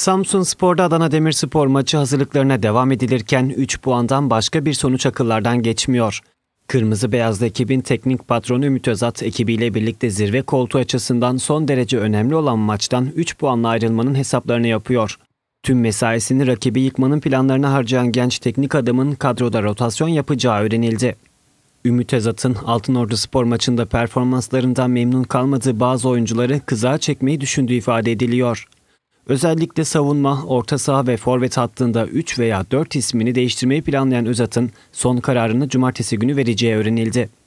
Samsun Spor'da Adana Demirspor maçı hazırlıklarına devam edilirken 3 puandan başka bir sonuç akıllardan geçmiyor. Kırmızı Beyazlı ekibin teknik patronu Ümit Özat ekibiyle birlikte zirve koltuğu açısından son derece önemli olan maçtan 3 puanla ayrılmanın hesaplarını yapıyor. Tüm mesaisini rakibi yıkmanın planlarına harcayan genç teknik adamın kadroda rotasyon yapacağı öğrenildi. Ümit Özat'ın Altınordu spor maçında performanslarından memnun kalmadığı bazı oyuncuları kızağa çekmeyi düşündüğü ifade ediliyor. Özellikle savunma, orta saha ve forvet hattında 3 veya 4 ismini değiştirmeyi planlayan Özat'ın son kararını cumartesi günü vereceği öğrenildi.